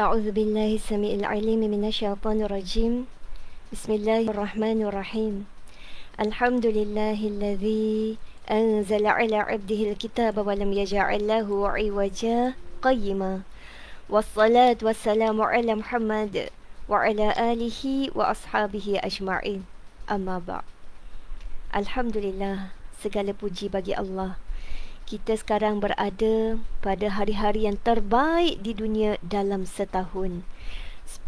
أعوذ بالله السميع العليم من الشيطان الرجيم بسم الله الرحمن الرحيم الحمد لله الذي أنزل على عبده الكتاب ولم يجعل له عوجا قيما والصلاة والسلام على محمد وعلى آله wa أجمعين أما Amma ba. Alhamdulillah. segala puji bagi Allah Kita sekarang berada pada hari-hari yang terbaik di dunia dalam setahun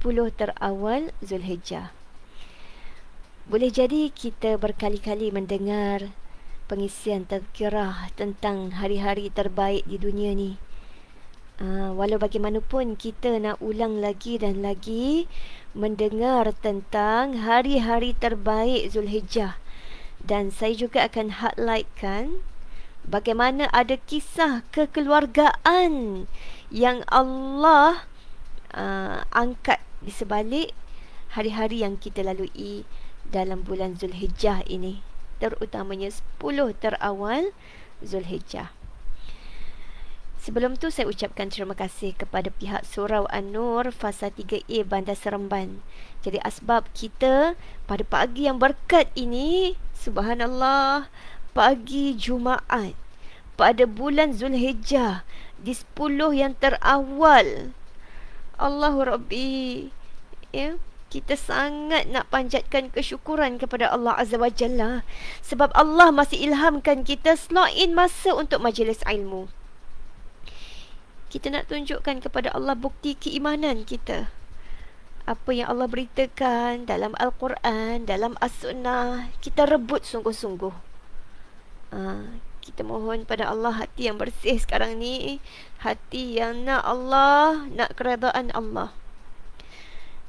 10 terawal Zulhijjah Boleh jadi kita berkali-kali mendengar pengisian terkirah tentang hari-hari terbaik di dunia ni. Uh, walau bagaimanapun kita nak ulang lagi dan lagi mendengar tentang hari-hari terbaik Zulhijjah dan saya juga akan highlightkan bagaimana ada kisah kekeluargaan yang Allah uh, angkat di sebalik hari-hari yang kita lalui dalam bulan Zulhijjah ini terutamanya 10 terawal Zulhijjah. Sebelum tu saya ucapkan terima kasih kepada pihak Surau An-Nur Fasa 3A Bandar Seremban. Jadi asbab kita pada pagi yang berkat ini, subhanallah, pagi Jumaat pada bulan Zulhijjah di 10 yang terawal. Allahu Rabbi. Ya. Yeah kita sangat nak panjatkan kesyukuran kepada Allah Azza wa Jalla sebab Allah masih ilhamkan kita slot in masa untuk majlis ilmu. Kita nak tunjukkan kepada Allah bukti keimanan kita. Apa yang Allah beritakan dalam Al-Quran, dalam As-Sunnah, kita rebut sungguh-sungguh. Ha, kita mohon pada Allah hati yang bersih sekarang ni, hati yang nak Allah, nak keredaan Allah.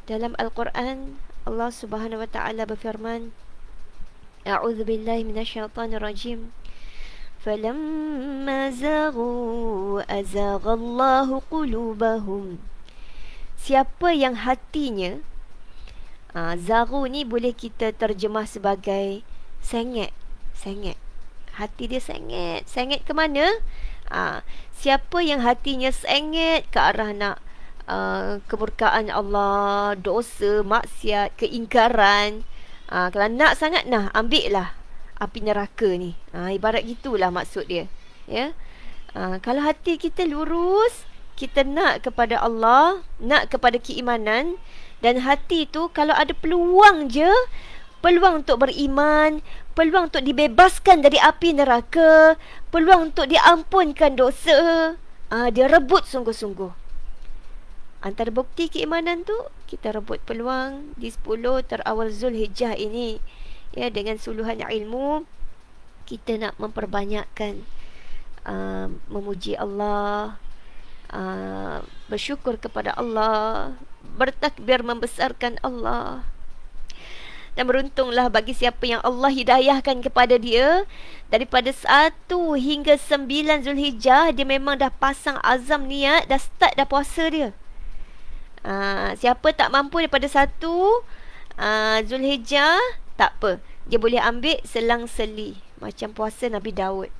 Dalam Al-Quran Allah Subhanahu wa taala berfirman A'udzu billahi minasyaitonir rajim Falamma zaghu azaghallahu qulubahum Siapa yang hatinya uh, ah, Zaru ni boleh kita terjemah sebagai Sengit Sengit Hati dia sengit Sengit ke mana? Uh, siapa yang hatinya sengit ke arah nak uh, kemurkaan Allah, dosa, maksiat, keingkaran. Uh, kalau nak sangat nah, ambil lah api neraka ni. Uh, ibarat gitulah maksud dia. Ya. Yeah? Uh, kalau hati kita lurus, kita nak kepada Allah, nak kepada keimanan dan hati tu kalau ada peluang je peluang untuk beriman, peluang untuk dibebaskan dari api neraka, peluang untuk diampunkan dosa, uh, dia rebut sungguh-sungguh. Antara bukti keimanan tu kita rebut peluang di 10 terawal Zulhijjah ini ya dengan suluhan ilmu kita nak memperbanyakkan uh, memuji Allah uh, bersyukur kepada Allah bertakbir membesarkan Allah dan beruntunglah bagi siapa yang Allah hidayahkan kepada dia daripada 1 hingga 9 Zulhijjah dia memang dah pasang azam niat dah start dah puasa dia Uh, siapa tak mampu daripada satu uh, Zulhijjah tak apa. Dia boleh ambil selang seli macam puasa Nabi Dawud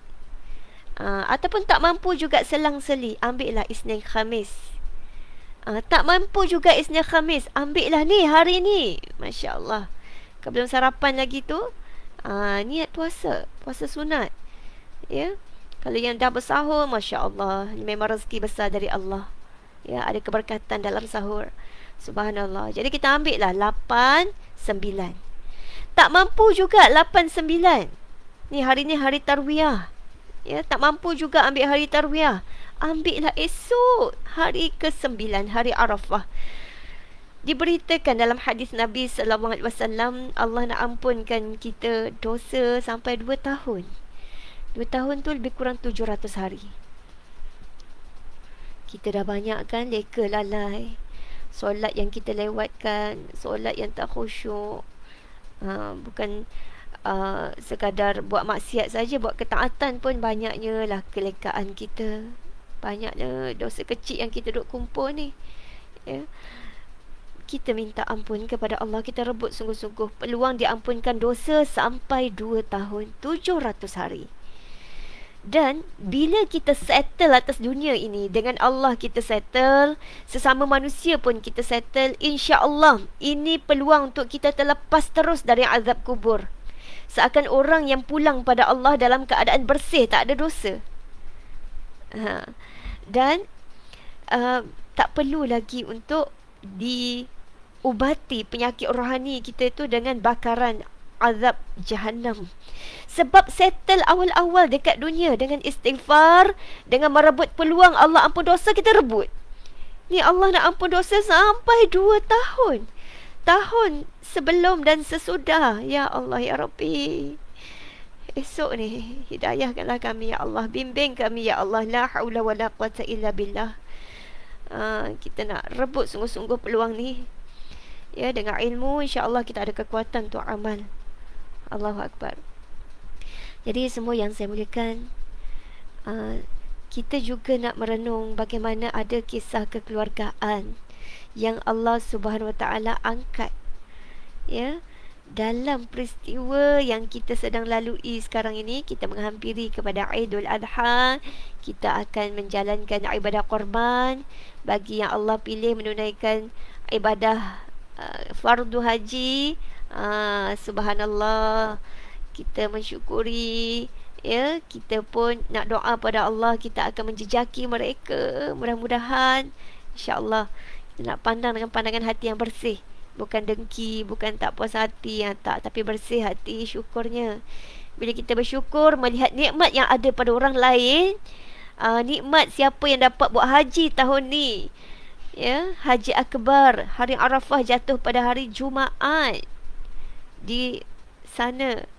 Uh, ah, ataupun tak mampu juga selang seli, ambil lah Isnin Khamis. Uh, tak mampu juga Isnin Khamis, lah ni hari ni. Masya-Allah. Kau belum sarapan lagi tu? Uh, niat puasa, puasa sunat. Ya. Yeah? Kalau yang dah bersahur, masya-Allah, memang rezeki besar dari Allah ya ada keberkatan dalam sahur subhanallah jadi kita ambil lah 8 9 tak mampu juga 8 9 ni hari ni hari tarwiyah ya tak mampu juga ambil hari tarwiyah ambil lah esok hari ke sembilan hari arafah Diberitakan dalam hadis Nabi sallallahu alaihi wasallam Allah nak ampunkan kita dosa sampai 2 tahun. 2 tahun tu lebih kurang 700 hari. Kita dah banyak kan leka lalai Solat yang kita lewatkan Solat yang tak khusyuk ha, Bukan uh, sekadar buat maksiat saja Buat ketaatan pun banyaknya lah kelekaan kita Banyaknya dosa kecil yang kita duk kumpul ni Ya yeah. Kita minta ampun kepada Allah Kita rebut sungguh-sungguh peluang diampunkan dosa Sampai 2 tahun 700 hari dan bila kita settle atas dunia ini dengan Allah kita settle, sesama manusia pun kita settle, insya-Allah ini peluang untuk kita terlepas terus dari azab kubur. Seakan orang yang pulang pada Allah dalam keadaan bersih, tak ada dosa. Ha. Dan uh, tak perlu lagi untuk diubati penyakit rohani kita itu dengan bakaran azab jahannam. Sebab settle awal-awal dekat dunia dengan istighfar, dengan merebut peluang Allah ampun dosa kita rebut. Ni Allah nak ampun dosa sampai dua tahun. Tahun sebelum dan sesudah. Ya Allah, Ya Rabbi. Esok ni, hidayahkanlah kami, Ya Allah. Bimbing kami, Ya Allah. La hawla wa la quata illa billah. Uh, kita nak rebut sungguh-sungguh peluang ni. Ya, dengan ilmu, insyaAllah kita ada kekuatan untuk amal. Allahu Akbar Jadi semua yang saya mulakan uh, Kita juga nak merenung bagaimana ada kisah kekeluargaan Yang Allah Subhanahu Wa Taala angkat Ya dalam peristiwa yang kita sedang lalui sekarang ini Kita menghampiri kepada Aidul Adha Kita akan menjalankan ibadah korban Bagi yang Allah pilih menunaikan ibadah uh, fardu haji Ah, subhanallah. Kita mensyukuri ya, kita pun nak doa pada Allah kita akan menjejaki mereka. Mudah-mudahan insya-Allah kita nak pandang dengan pandangan hati yang bersih. Bukan dengki, bukan tak puas hati yang ah, tak tapi bersih hati syukurnya. Bila kita bersyukur melihat nikmat yang ada pada orang lain, Uh, nikmat siapa yang dapat buat haji tahun ni ya haji akbar hari arafah jatuh pada hari jumaat di sana.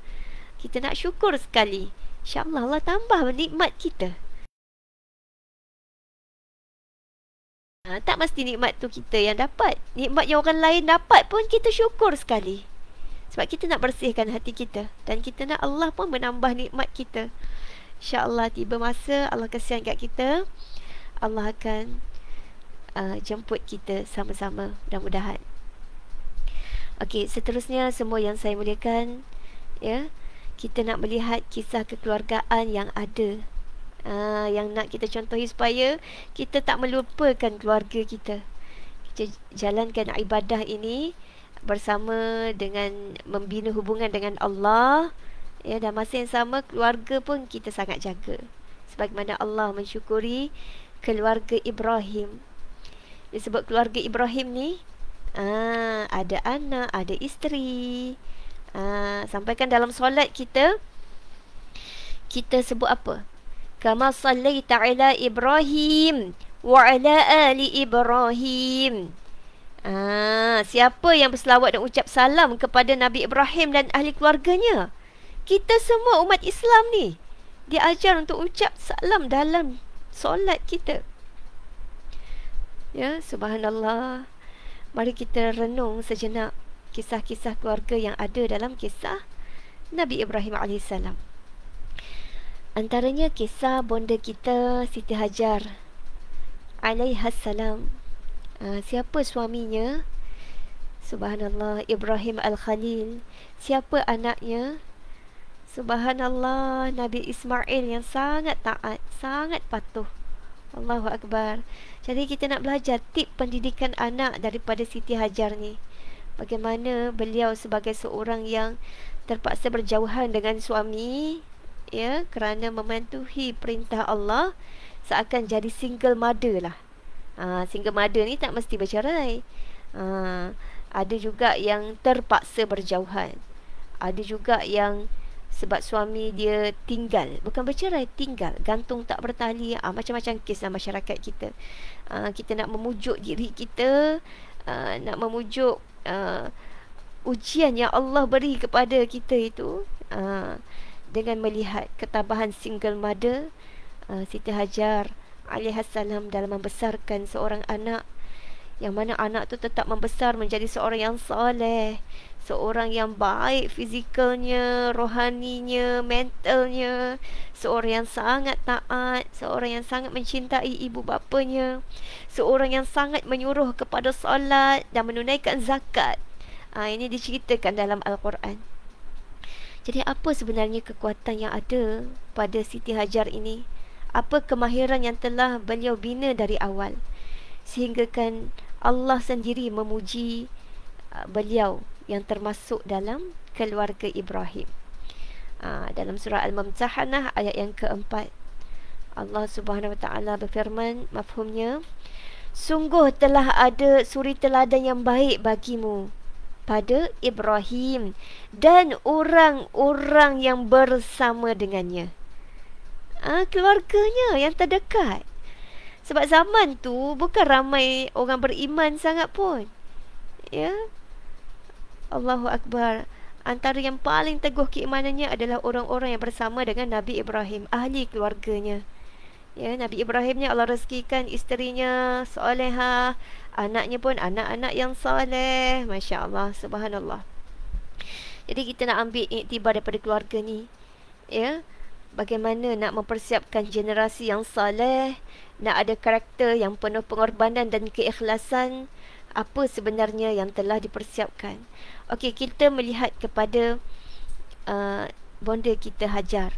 Kita nak syukur sekali. InsyaAllah Allah tambah nikmat kita. Ha, tak mesti nikmat tu kita yang dapat. Nikmat yang orang lain dapat pun kita syukur sekali. Sebab kita nak bersihkan hati kita. Dan kita nak Allah pun menambah nikmat kita. InsyaAllah tiba masa Allah kasihan kat kita. Allah akan uh, jemput kita sama-sama. Mudah-mudahan. Okey, seterusnya semua yang saya muliakan, ya. Kita nak melihat kisah kekeluargaan yang ada. Aa, ah, yang nak kita contohi supaya kita tak melupakan keluarga kita. Kita jalankan ibadah ini bersama dengan membina hubungan dengan Allah. Ya, dan masa yang sama keluarga pun kita sangat jaga. Sebagaimana Allah mensyukuri keluarga Ibrahim. Disebut keluarga Ibrahim ni, Ah, ada anak, ada isteri. Ah, sampaikan dalam solat kita kita sebut apa? Kama sallaita ala Ibrahim wa ala ali Ibrahim. Ah, siapa yang berselawat dan ucap salam kepada Nabi Ibrahim dan ahli keluarganya? Kita semua umat Islam ni diajar untuk ucap salam dalam solat kita. Ya, subhanallah. Mari kita renung sejenak kisah-kisah keluarga yang ada dalam kisah Nabi Ibrahim AS. Antaranya kisah bonda kita Siti Hajar AS. Ah, siapa suaminya? Subhanallah Ibrahim Al-Khalil Siapa anaknya? Subhanallah Nabi Ismail yang sangat taat Sangat patuh Allahu Akbar Jadi kita nak belajar tip pendidikan anak daripada Siti Hajar ni Bagaimana beliau sebagai seorang yang terpaksa berjauhan dengan suami ya Kerana mematuhi perintah Allah Seakan jadi single mother lah ha, Single mother ni tak mesti bercerai ha, Ada juga yang terpaksa berjauhan Ada juga yang sebab suami dia tinggal bukan bercerai tinggal gantung tak bertali ah macam-macam kes dalam masyarakat kita ah, kita nak memujuk diri kita ah, nak memujuk ah, ujian yang Allah beri kepada kita itu ah, dengan melihat ketabahan single mother ah, Siti Hajar alaihissalam dalam membesarkan seorang anak yang mana anak tu tetap membesar menjadi seorang yang soleh seorang yang baik fizikalnya, rohaninya, mentalnya, seorang yang sangat taat, seorang yang sangat mencintai ibu bapanya, seorang yang sangat menyuruh kepada solat dan menunaikan zakat. Ha, ini diceritakan dalam Al-Quran. Jadi apa sebenarnya kekuatan yang ada pada Siti Hajar ini? Apa kemahiran yang telah beliau bina dari awal? Sehinggakan Allah sendiri memuji ah, beliau yang termasuk dalam keluarga Ibrahim. Ha, dalam surah Al-Mumtahanah ayat yang keempat, Allah Subhanahu Wa Taala berfirman, mafhumnya, sungguh telah ada suri teladan yang baik bagimu pada Ibrahim dan orang-orang yang bersama dengannya. Ha, keluarganya yang terdekat. Sebab zaman tu bukan ramai orang beriman sangat pun. Ya, Allahu Akbar. Antara yang paling teguh keimanannya adalah orang-orang yang bersama dengan Nabi Ibrahim, ahli keluarganya. Ya, Nabi Ibrahim ni Allah rezekikan isterinya soleha, anaknya pun anak-anak yang soleh. Masya Allah, subhanallah. Jadi kita nak ambil iktibar daripada keluarga ni. Ya, bagaimana nak mempersiapkan generasi yang soleh, nak ada karakter yang penuh pengorbanan dan keikhlasan apa sebenarnya yang telah dipersiapkan. Okey, kita melihat kepada uh, bonda kita Hajar.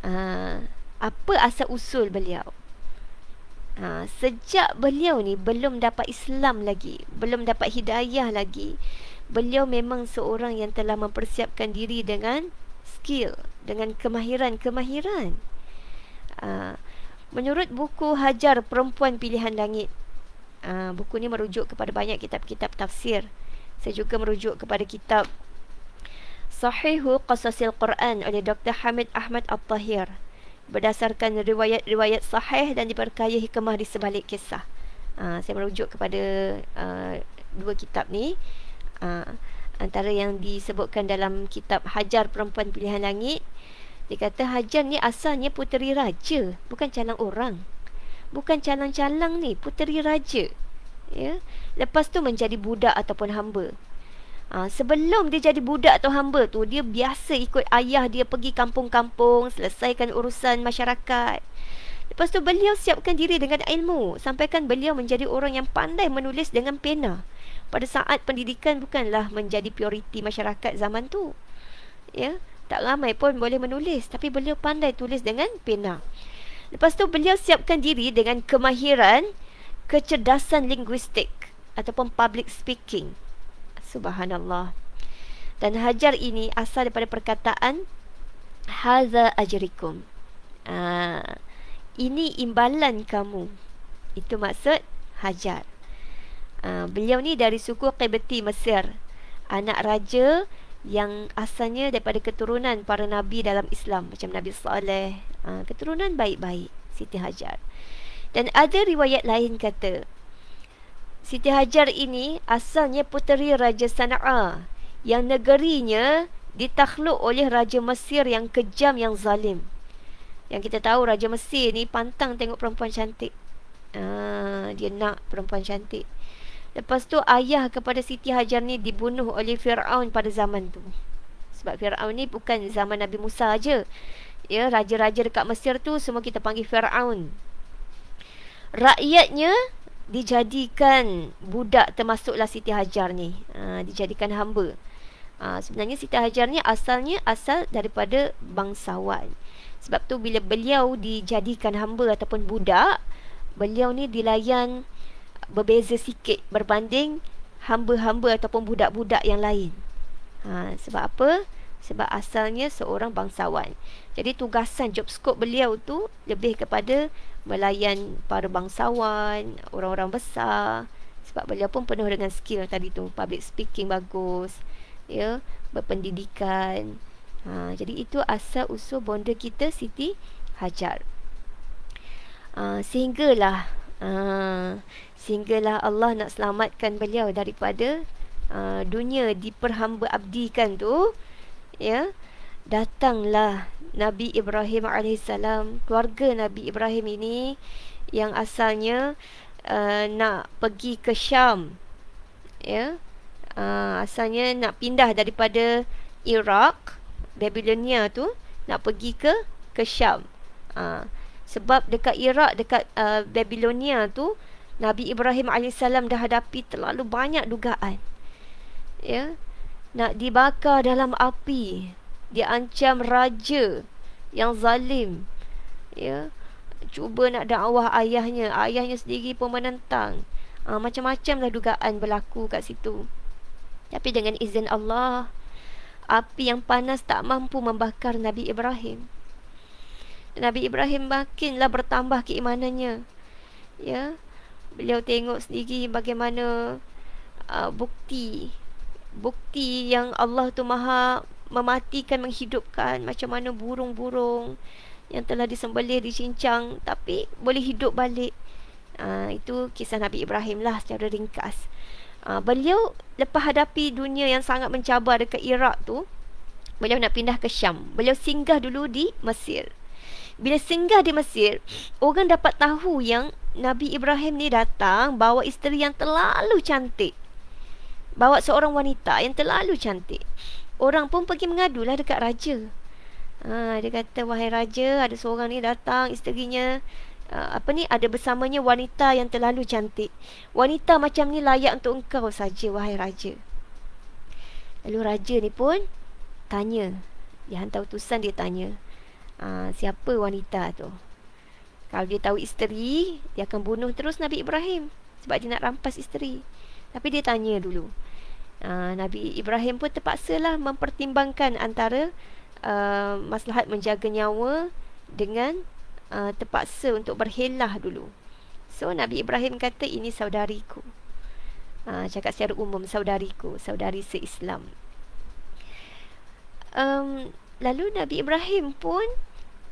Uh, apa asal usul beliau? Uh, sejak beliau ni belum dapat Islam lagi, belum dapat hidayah lagi, beliau memang seorang yang telah mempersiapkan diri dengan skill, dengan kemahiran-kemahiran. Uh, menurut buku Hajar Perempuan Pilihan Langit, Ah, buku ni merujuk kepada banyak kitab-kitab tafsir. Saya juga merujuk kepada kitab Sahihu Qasasil Quran oleh Dr. Hamid Ahmad Al-Tahir berdasarkan riwayat-riwayat sahih dan diperkaya hikmah di sebalik kisah. Uh, saya merujuk kepada uh, dua kitab ni. Uh, antara yang disebutkan dalam kitab Hajar Perempuan Pilihan Langit, dia kata Hajar ni asalnya puteri raja, bukan calang orang bukan calang-calang ni puteri raja ya lepas tu menjadi budak ataupun hamba ha, sebelum dia jadi budak atau hamba tu dia biasa ikut ayah dia pergi kampung-kampung selesaikan urusan masyarakat lepas tu beliau siapkan diri dengan ilmu sampaikan beliau menjadi orang yang pandai menulis dengan pena pada saat pendidikan bukanlah menjadi prioriti masyarakat zaman tu ya tak ramai pun boleh menulis tapi beliau pandai tulis dengan pena Lepas tu beliau siapkan diri dengan kemahiran kecerdasan linguistik ataupun public speaking. Subhanallah. Dan hajar ini asal daripada perkataan haza ajarikum. Ah, ini imbalan kamu. Itu maksud hajar. Aa, ah, beliau ni dari suku Qibti Mesir. Anak raja yang asalnya daripada keturunan para nabi dalam Islam macam Nabi Saleh ha, keturunan baik-baik Siti Hajar dan ada riwayat lain kata Siti Hajar ini asalnya puteri Raja Sana'a yang negerinya ditakluk oleh Raja Mesir yang kejam yang zalim yang kita tahu Raja Mesir ni pantang tengok perempuan cantik ha, dia nak perempuan cantik Lepas tu ayah kepada Siti Hajar ni dibunuh oleh Fir'aun pada zaman tu. Sebab Fir'aun ni bukan zaman Nabi Musa aja. Ya, raja-raja dekat Mesir tu semua kita panggil Fir'aun. Rakyatnya dijadikan budak termasuklah Siti Hajar ni. Ha, dijadikan hamba. Ha, sebenarnya Siti Hajar ni asalnya asal daripada bangsawan. Sebab tu bila beliau dijadikan hamba ataupun budak, beliau ni dilayan berbeza sikit berbanding hamba-hamba ataupun budak-budak yang lain. Ha, sebab apa? Sebab asalnya seorang bangsawan. Jadi tugasan job scope beliau tu lebih kepada melayan para bangsawan, orang-orang besar. Sebab beliau pun penuh dengan skill tadi tu. Public speaking bagus. Ya, berpendidikan. Ha, jadi itu asal usul bonda kita Siti Hajar. Ha, sehinggalah Ah, sehinggalah Allah nak selamatkan beliau daripada ah, dunia diperhamba abdikan tu. Ya. Datanglah Nabi Ibrahim alaihissalam Keluarga Nabi Ibrahim ini yang asalnya Uh, nak pergi ke Syam ya uh, asalnya nak pindah daripada Iraq Babylonia tu nak pergi ke ke Syam uh. Sebab dekat Iraq, dekat uh, Babylonia tu, Nabi Ibrahim AS dah hadapi terlalu banyak dugaan. Ya? Nak dibakar dalam api. dia ancam raja yang zalim. Ya? Cuba nak dakwah ayahnya. Ayahnya sendiri pun menentang. Ha, ah, macam macamlah dugaan berlaku kat situ. Tapi dengan izin Allah, api yang panas tak mampu membakar Nabi Ibrahim. Nabi Ibrahim makinlah bertambah keimanannya. Ya. Beliau tengok sendiri bagaimana uh, bukti bukti yang Allah tu Maha mematikan menghidupkan macam mana burung-burung yang telah disembelih dicincang tapi boleh hidup balik. Uh, itu kisah Nabi Ibrahim lah secara ringkas. Uh, beliau lepas hadapi dunia yang sangat mencabar dekat Iraq tu, beliau nak pindah ke Syam. Beliau singgah dulu di Mesir bila singgah di Mesir, orang dapat tahu yang Nabi Ibrahim ni datang bawa isteri yang terlalu cantik. Bawa seorang wanita yang terlalu cantik. Orang pun pergi mengadulah dekat raja. Ha, dia kata, wahai raja, ada seorang ni datang isterinya. Ha, apa ni, ada bersamanya wanita yang terlalu cantik. Wanita macam ni layak untuk engkau saja, wahai raja. Lalu raja ni pun tanya. Dia hantar utusan dia tanya. Ah, siapa wanita tu. Kalau dia tahu isteri, dia akan bunuh terus Nabi Ibrahim sebab dia nak rampas isteri. Tapi dia tanya dulu. Ah, Nabi Ibrahim pun terpaksalah mempertimbangkan antara uh, maslahat menjaga nyawa dengan uh, terpaksa untuk berhelah dulu. So Nabi Ibrahim kata ini saudariku. Uh, cakap secara umum saudariku, saudari se-Islam. Um, lalu Nabi Ibrahim pun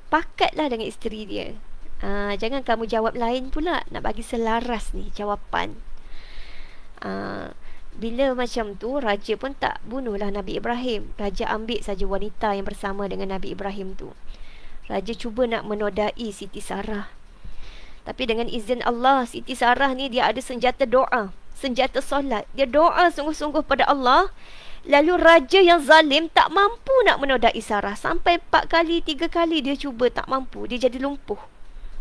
sepakatlah dengan isteri dia. Ha, jangan kamu jawab lain pula nak bagi selaras ni jawapan. Ha, bila macam tu raja pun tak bunuhlah Nabi Ibrahim. Raja ambil saja wanita yang bersama dengan Nabi Ibrahim tu. Raja cuba nak menodai Siti Sarah. Tapi dengan izin Allah, Siti Sarah ni dia ada senjata doa, senjata solat. Dia doa sungguh-sungguh pada Allah Lalu raja yang zalim tak mampu nak menodai Sarah. Sampai empat kali, tiga kali dia cuba tak mampu. Dia jadi lumpuh.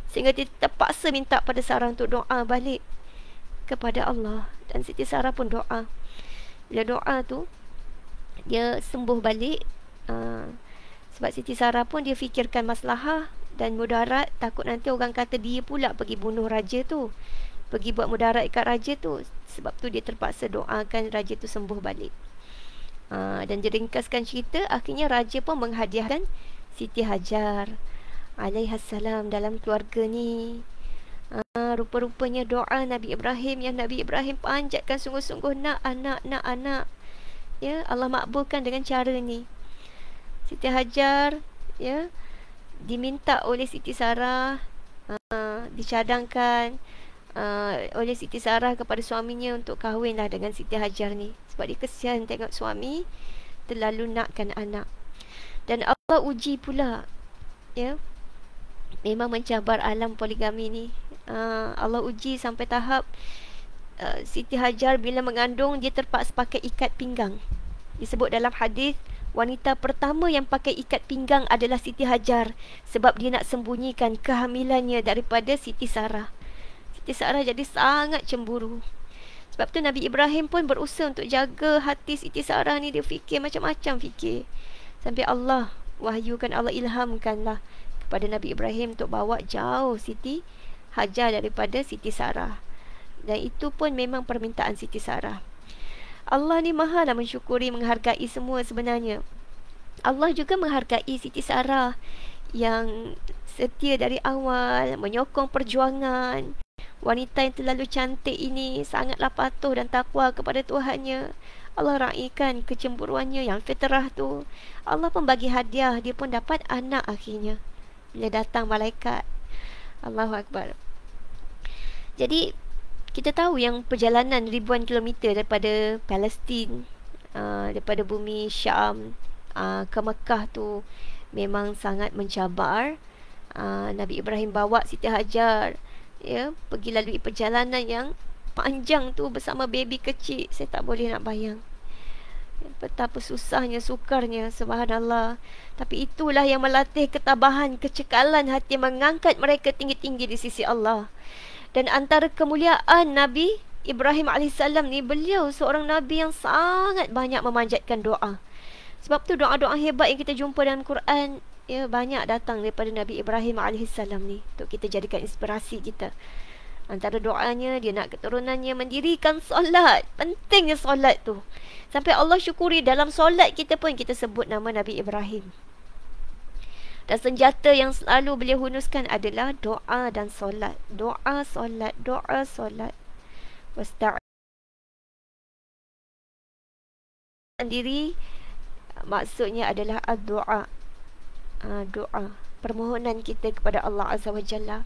Sehingga dia terpaksa minta pada Sarah untuk doa balik kepada Allah. Dan Siti Sarah pun doa. Bila doa tu, dia sembuh balik. Uh, sebab Siti Sarah pun dia fikirkan masalah dan mudarat. Takut nanti orang kata dia pula pergi bunuh raja tu. Pergi buat mudarat kat raja tu. Sebab tu dia terpaksa doakan raja tu sembuh balik. Ha, dan jeringkaskan cerita akhirnya raja pun menghadiahkan Siti Hajar alaihissalam dalam keluarga ni. Ha, rupa-rupanya doa Nabi Ibrahim yang Nabi Ibrahim panjatkan sungguh-sungguh nak anak nak anak. Ya, Allah makbulkan dengan cara ni. Siti Hajar ya diminta oleh Siti Sarah ha, dicadangkan uh, oleh Siti Sarah kepada suaminya untuk kahwinlah dengan Siti Hajar ni sebab dia kesian tengok suami terlalu nakkan anak. Dan Allah uji pula. Ya. Yeah? Memang mencabar alam poligami ni. Uh, Allah uji sampai tahap uh, Siti Hajar bila mengandung dia terpaksa pakai ikat pinggang. Disebut dalam hadis Wanita pertama yang pakai ikat pinggang adalah Siti Hajar sebab dia nak sembunyikan kehamilannya daripada Siti Sarah hati Sarah jadi sangat cemburu. Sebab tu Nabi Ibrahim pun berusaha untuk jaga hati Siti Sarah ni. Dia fikir macam-macam fikir. Sampai Allah wahyukan, Allah ilhamkanlah kepada Nabi Ibrahim untuk bawa jauh Siti Hajar daripada Siti Sarah. Dan itu pun memang permintaan Siti Sarah. Allah ni maha lah mensyukuri, menghargai semua sebenarnya. Allah juga menghargai Siti Sarah yang setia dari awal, menyokong perjuangan. Wanita yang terlalu cantik ini sangatlah patuh dan takwa kepada Tuhannya. Allah raikan kecemburuannya yang fitrah tu. Allah pun bagi hadiah, dia pun dapat anak akhirnya. Bila datang malaikat. Allahu Akbar. Jadi, kita tahu yang perjalanan ribuan kilometer daripada Palestin, uh, daripada bumi Syam uh, ke Mekah tu memang sangat mencabar. Uh, Nabi Ibrahim bawa Siti Hajar ya pergi lalui perjalanan yang panjang tu bersama baby kecil saya tak boleh nak bayang betapa susahnya sukarnya subhanallah tapi itulah yang melatih ketabahan kecekalan hati mengangkat mereka tinggi-tinggi di sisi Allah dan antara kemuliaan nabi Ibrahim alaihissalam ni beliau seorang nabi yang sangat banyak memanjatkan doa sebab tu doa-doa hebat yang kita jumpa dalam Quran ya banyak datang daripada Nabi Ibrahim alaihissalam ni untuk kita jadikan inspirasi kita. Antara doanya dia nak keturunannya mendirikan solat. Pentingnya solat tu. Sampai Allah syukuri dalam solat kita pun kita sebut nama Nabi Ibrahim. Dan senjata yang selalu beliau hunuskan adalah doa dan solat. Doa solat, doa solat. Wasta'in. Sendiri maksudnya adalah doa uh, doa permohonan kita kepada Allah Azza wa Jalla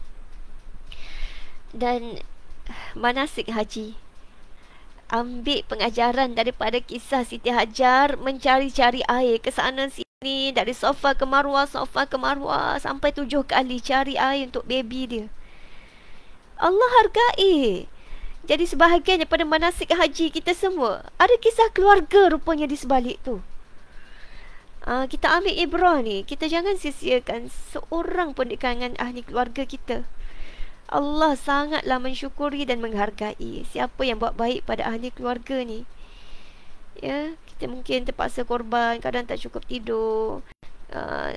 dan manasik haji ambil pengajaran daripada kisah Siti Hajar mencari-cari air ke sana sini dari sofa ke marwah sofa ke marwah sampai tujuh kali cari air untuk baby dia Allah hargai jadi sebahagian daripada manasik haji kita semua ada kisah keluarga rupanya di sebalik tu uh, kita ambil ibrah ni kita jangan sia-siakan seorang pun di kalangan ahli keluarga kita Allah sangatlah mensyukuri dan menghargai siapa yang buat baik pada ahli keluarga ni ya kita mungkin terpaksa korban kadang tak cukup tidur uh,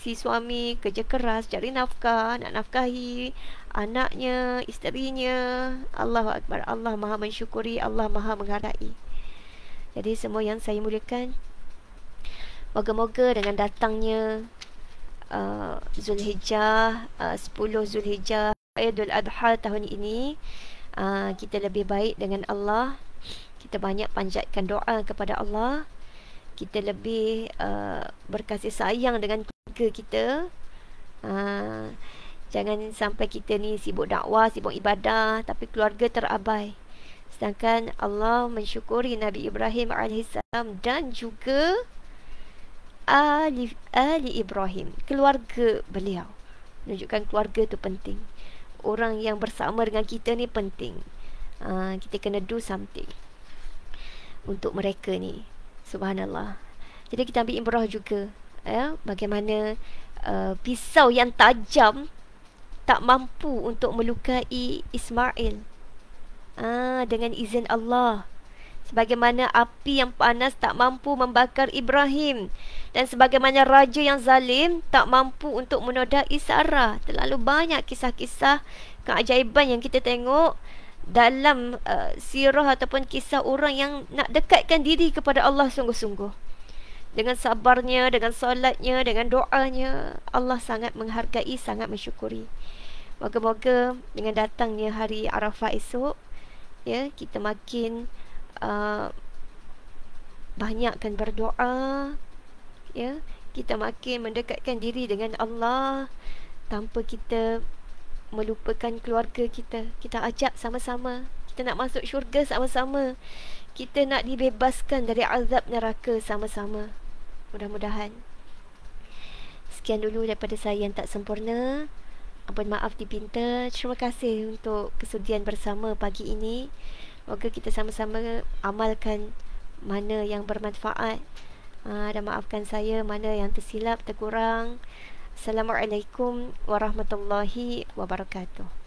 si suami kerja keras cari nafkah nak nafkahi anaknya isterinya Allahu akbar Allah Maha mensyukuri Allah Maha menghargai jadi semua yang saya muliakan Moga-moga dengan datangnya uh, Zulhijjah uh, 10 Zulhijjah Idul Adha tahun ini uh, kita lebih baik dengan Allah. Kita banyak panjatkan doa kepada Allah. Kita lebih uh, berkasih sayang dengan keluarga kita. Uh, jangan sampai kita ni sibuk dakwah, sibuk ibadah tapi keluarga terabai. Sedangkan Allah mensyukuri Nabi Ibrahim AS dan juga Ali, Ali Ibrahim Keluarga beliau Menunjukkan keluarga tu penting Orang yang bersama dengan kita ni penting uh, Kita kena do something Untuk mereka ni Subhanallah Jadi kita ambil Ibrahim juga eh, Bagaimana uh, Pisau yang tajam Tak mampu untuk melukai Ismail uh, Dengan izin Allah sebagaimana api yang panas tak mampu membakar Ibrahim dan sebagaimana raja yang zalim tak mampu untuk menodai Sarah terlalu banyak kisah-kisah keajaiban yang kita tengok dalam uh, sirah ataupun kisah orang yang nak dekatkan diri kepada Allah sungguh-sungguh dengan sabarnya dengan solatnya dengan doanya Allah sangat menghargai sangat mensyukuri moga-moga dengan datangnya hari Arafah esok ya kita makin Uh, banyakkan berdoa ya kita makin mendekatkan diri dengan Allah tanpa kita melupakan keluarga kita kita ajak sama-sama kita nak masuk syurga sama-sama kita nak dibebaskan dari azab neraka sama-sama mudah-mudahan sekian dulu daripada saya yang tak sempurna ampun maaf dipinta terima kasih untuk kesudian bersama pagi ini Moga kita sama-sama amalkan mana yang bermanfaat uh, dan maafkan saya mana yang tersilap, terkurang. Assalamualaikum warahmatullahi wabarakatuh.